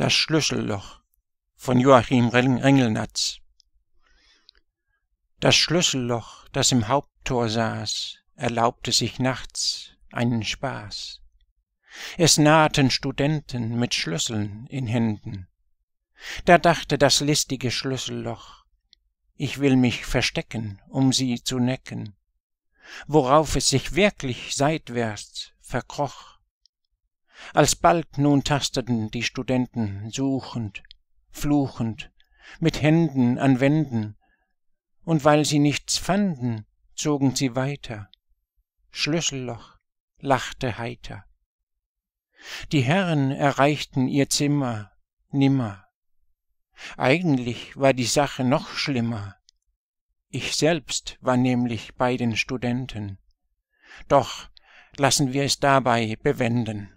Das Schlüsselloch von Joachim Ringelnatz. Das Schlüsselloch, das im Haupttor saß, erlaubte sich nachts einen Spaß. Es nahten Studenten mit Schlüsseln in Händen. Da dachte das listige Schlüsselloch, ich will mich verstecken, um sie zu necken, worauf es sich wirklich seitwärts verkroch Alsbald nun tasteten die Studenten suchend, fluchend, mit Händen an Wänden, und weil sie nichts fanden, zogen sie weiter. Schlüsselloch lachte heiter. Die Herren erreichten ihr Zimmer nimmer. Eigentlich war die Sache noch schlimmer. Ich selbst war nämlich bei den Studenten. Doch lassen wir es dabei bewenden.